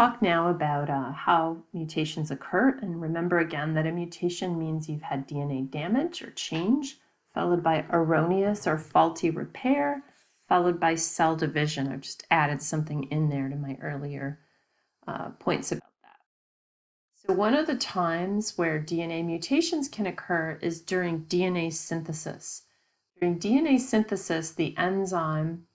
talk now about uh, how mutations occur. And remember again that a mutation means you've had DNA damage or change, followed by erroneous or faulty repair, followed by cell division. I've just added something in there to my earlier uh, points about that. So one of the times where DNA mutations can occur is during DNA synthesis. During DNA synthesis, the enzyme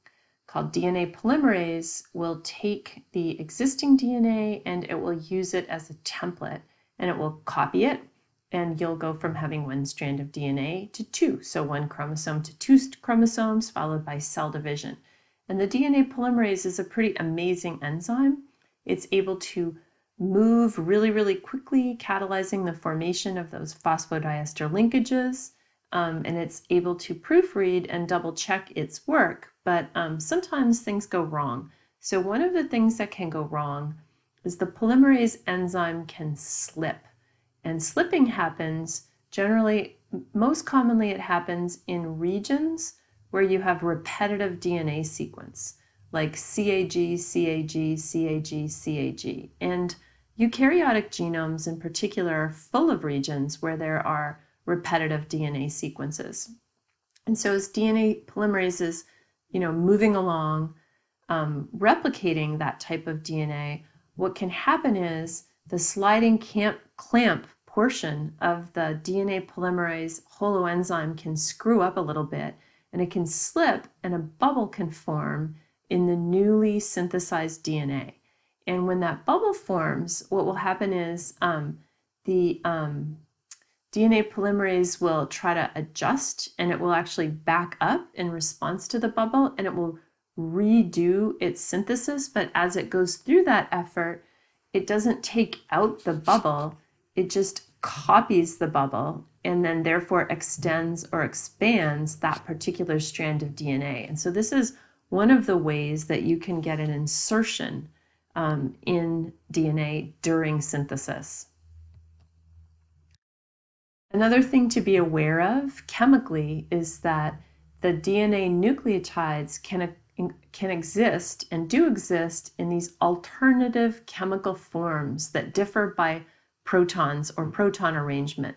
called DNA polymerase will take the existing DNA and it will use it as a template and it will copy it and you'll go from having one strand of DNA to two, so one chromosome to two chromosomes followed by cell division. And the DNA polymerase is a pretty amazing enzyme. It's able to move really, really quickly, catalyzing the formation of those phosphodiester linkages um, and it's able to proofread and double check its work, but um, sometimes things go wrong. So one of the things that can go wrong is the polymerase enzyme can slip. And slipping happens generally, most commonly it happens in regions where you have repetitive DNA sequence, like CAG, CAG, CAG, CAG. And eukaryotic genomes in particular are full of regions where there are repetitive DNA sequences. And so as DNA polymerase is, you know, moving along, um, replicating that type of DNA, what can happen is the sliding camp, clamp portion of the DNA polymerase holoenzyme can screw up a little bit and it can slip and a bubble can form in the newly synthesized DNA. And when that bubble forms, what will happen is um, the um, DNA polymerase will try to adjust and it will actually back up in response to the bubble and it will redo its synthesis. But as it goes through that effort, it doesn't take out the bubble, it just copies the bubble and then therefore extends or expands that particular strand of DNA. And so this is one of the ways that you can get an insertion um, in DNA during synthesis. Another thing to be aware of chemically is that the DNA nucleotides can, can exist and do exist in these alternative chemical forms that differ by protons or proton arrangement.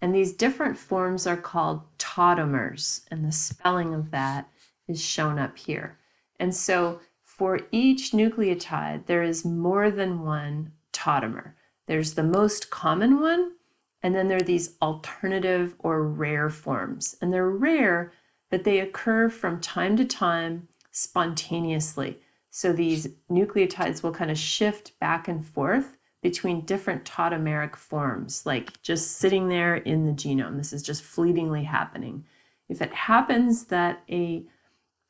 And these different forms are called tautomers, and the spelling of that is shown up here. And so for each nucleotide, there is more than one tautomer. There's the most common one, and then there are these alternative or rare forms. And they're rare, but they occur from time to time spontaneously. So these nucleotides will kind of shift back and forth between different tautomeric forms, like just sitting there in the genome. This is just fleetingly happening. If it happens that a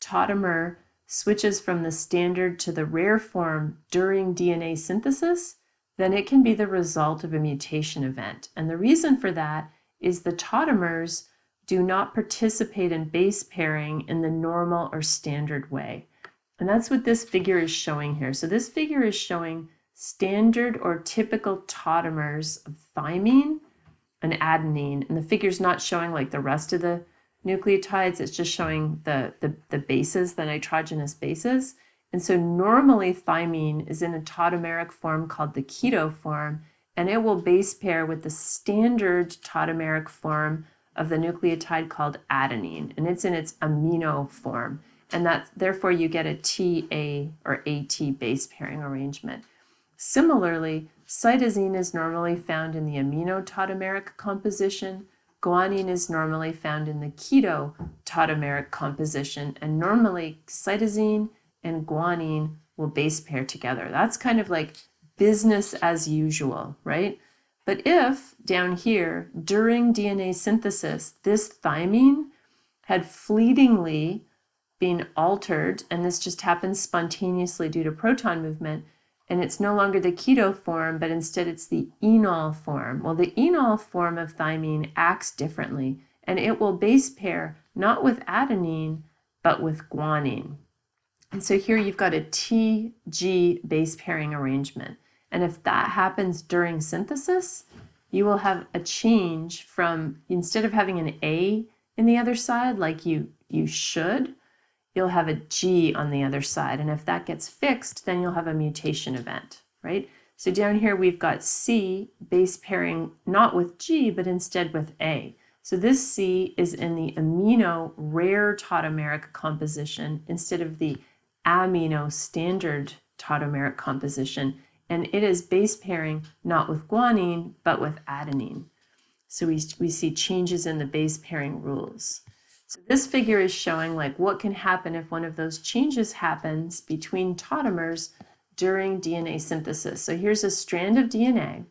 tautomer switches from the standard to the rare form during DNA synthesis, then it can be the result of a mutation event. And the reason for that is the tautomers do not participate in base pairing in the normal or standard way. And that's what this figure is showing here. So this figure is showing standard or typical tautomers of thymine and adenine. And the figure's not showing like the rest of the nucleotides, it's just showing the, the, the bases, the nitrogenous bases. And so normally thymine is in a tautomeric form called the keto form, and it will base pair with the standard tautomeric form of the nucleotide called adenine, and it's in its amino form. And that therefore you get a TA or AT base pairing arrangement. Similarly, cytosine is normally found in the amino tautomeric composition. Guanine is normally found in the keto tautomeric composition, and normally cytosine and guanine will base pair together. That's kind of like business as usual, right? But if down here during DNA synthesis, this thymine had fleetingly been altered, and this just happens spontaneously due to proton movement, and it's no longer the keto form, but instead it's the enol form. Well, the enol form of thymine acts differently, and it will base pair not with adenine, but with guanine. And so here you've got a T G base pairing arrangement. And if that happens during synthesis, you will have a change from instead of having an A in the other side like you you should, you'll have a G on the other side. And if that gets fixed, then you'll have a mutation event, right? So down here we've got C base pairing not with G, but instead with A. So this C is in the amino rare tautomeric composition instead of the amino standard tautomeric composition, and it is base pairing not with guanine, but with adenine. So we, we see changes in the base pairing rules. So this figure is showing like what can happen if one of those changes happens between tautomers during DNA synthesis. So here's a strand of DNA,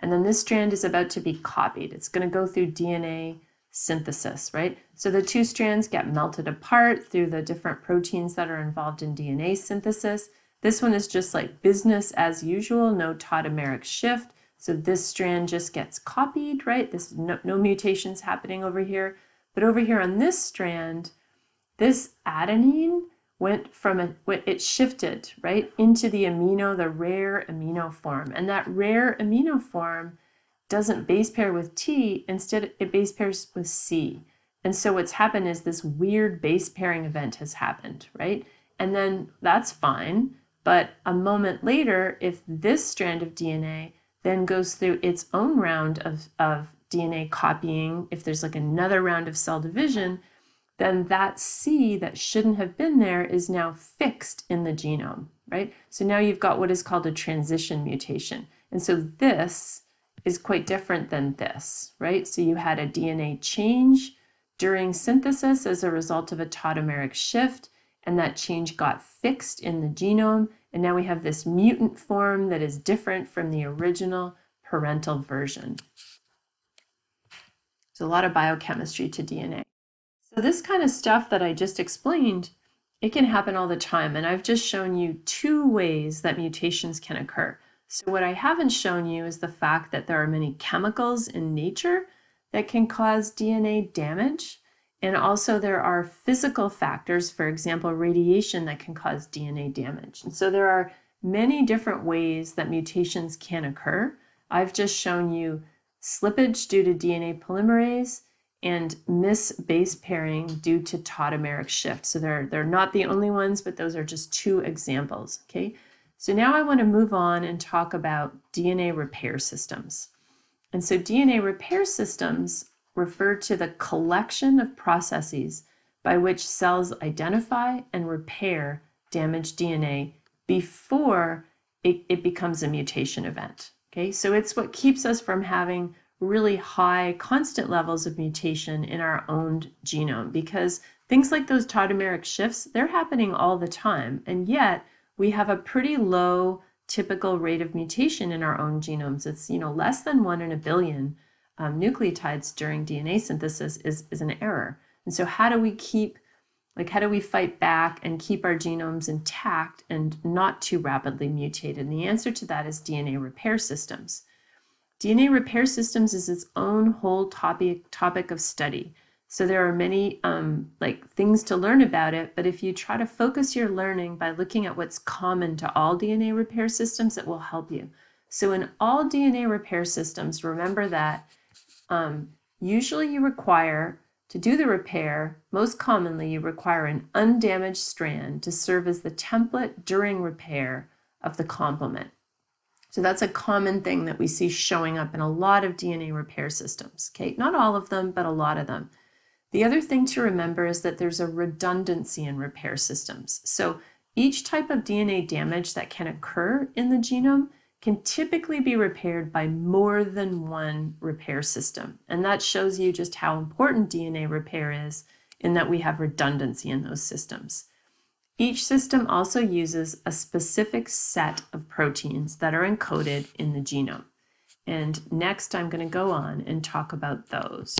and then this strand is about to be copied. It's going to go through DNA synthesis, right? So the two strands get melted apart through the different proteins that are involved in DNA synthesis. This one is just like business as usual, no tautomeric shift. So this strand just gets copied, right? This no, no mutations happening over here. But over here on this strand, this adenine went from a, it shifted right into the amino the rare amino form and that rare amino form doesn't base pair with T, instead it base pairs with C. And so what's happened is this weird base pairing event has happened, right? And then that's fine, but a moment later, if this strand of DNA then goes through its own round of, of DNA copying, if there's like another round of cell division, then that C that shouldn't have been there is now fixed in the genome, right? So now you've got what is called a transition mutation. And so this is quite different than this, right? So you had a DNA change during synthesis as a result of a tautomeric shift, and that change got fixed in the genome, and now we have this mutant form that is different from the original parental version. There's a lot of biochemistry to DNA. So this kind of stuff that I just explained, it can happen all the time, and I've just shown you two ways that mutations can occur. So what I haven't shown you is the fact that there are many chemicals in nature that can cause DNA damage. And also there are physical factors, for example, radiation that can cause DNA damage. And so there are many different ways that mutations can occur. I've just shown you slippage due to DNA polymerase and miss base pairing due to tautomeric shift. So they're, they're not the only ones, but those are just two examples, okay? So now I want to move on and talk about DNA repair systems. And so DNA repair systems refer to the collection of processes by which cells identify and repair damaged DNA before it, it, becomes a mutation event. Okay, so it's what keeps us from having really high constant levels of mutation in our own genome because things like those tautomeric shifts, they're happening all the time. And yet we have a pretty low typical rate of mutation in our own genomes. It's you know less than one in a billion um, nucleotides during DNA synthesis is, is an error. And so how do we keep like how do we fight back and keep our genomes intact and not too rapidly mutated? And the answer to that is DNA repair systems. DNA repair systems is its own whole topic, topic of study. So there are many um, like things to learn about it, but if you try to focus your learning by looking at what's common to all DNA repair systems, it will help you. So in all DNA repair systems, remember that um, usually you require to do the repair, most commonly you require an undamaged strand to serve as the template during repair of the complement. So that's a common thing that we see showing up in a lot of DNA repair systems, okay? Not all of them, but a lot of them. The other thing to remember is that there's a redundancy in repair systems. So each type of DNA damage that can occur in the genome can typically be repaired by more than one repair system. And that shows you just how important DNA repair is in that we have redundancy in those systems. Each system also uses a specific set of proteins that are encoded in the genome. And next I'm going to go on and talk about those.